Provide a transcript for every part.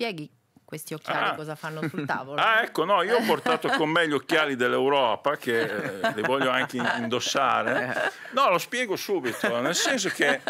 spieghi questi occhiali ah. cosa fanno sul tavolo. Ah, ecco, no, io ho portato con me gli occhiali dell'Europa che eh, li voglio anche indossare. No, lo spiego subito, nel senso che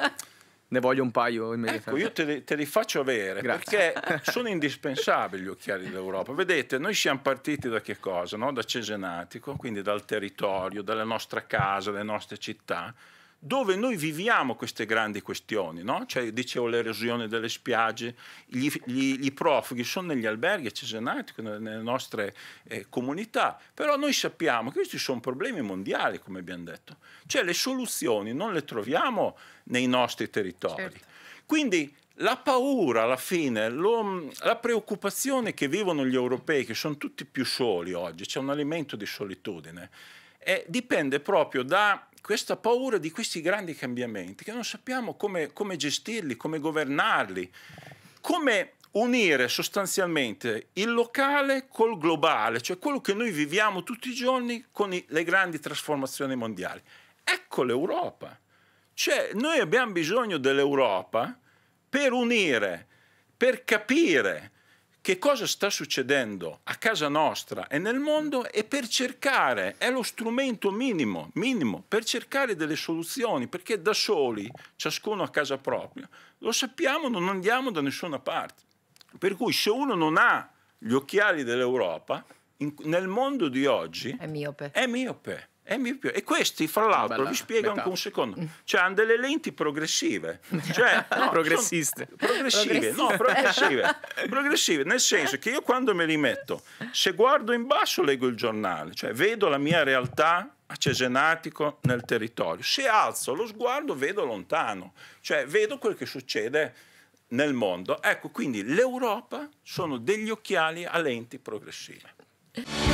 ne voglio un paio immediatamente. Ecco, io te li, te li faccio avere Grazie. perché sono indispensabili gli occhiali dell'Europa. Vedete, noi siamo partiti da che cosa? No? Da Cesenatico, quindi dal territorio, dalle nostre case, dalle nostre città dove noi viviamo queste grandi questioni, no? cioè, dicevo l'erosione delle spiagge, gli, gli, gli, profughi sono negli alberghi a Cesenatico, nelle nostre eh, comunità, però noi sappiamo che questi sono problemi mondiali, come abbiamo detto, cioè le soluzioni non le troviamo nei nostri territori. Certo. Quindi la paura alla fine, lo, la preoccupazione che vivono gli europei, che sono tutti più soli oggi, c'è un alimento di solitudine, eh, dipende proprio da questa paura di questi grandi cambiamenti, che non sappiamo come, come gestirli, come governarli, come unire sostanzialmente il locale col globale, cioè quello che noi viviamo tutti i giorni con i, le grandi trasformazioni mondiali. Ecco l'Europa. Cioè, noi abbiamo bisogno dell'Europa per unire, per capire, che cosa sta succedendo a casa nostra e nel mondo e per cercare, è lo strumento minimo, minimo, per cercare delle soluzioni, perché da soli, ciascuno a casa propria, lo sappiamo, non andiamo da nessuna parte. Per cui se uno non ha gli occhiali dell'Europa, nel mondo di oggi è miope. È miope. E, questi, fra l'altro, vi spiego metà. anche un secondo, mm. cioè hanno delle lenti progressive. Cioè, no, Progressiste. Progressive, no, progressive. progressive, nel senso che io quando me li metto, se guardo in basso leggo il giornale, cioè vedo la mia realtà a Cesenatico nel territorio. Se alzo lo sguardo vedo lontano, cioè vedo quel che succede nel mondo. Ecco, quindi l'Europa sono degli occhiali a lenti progressive.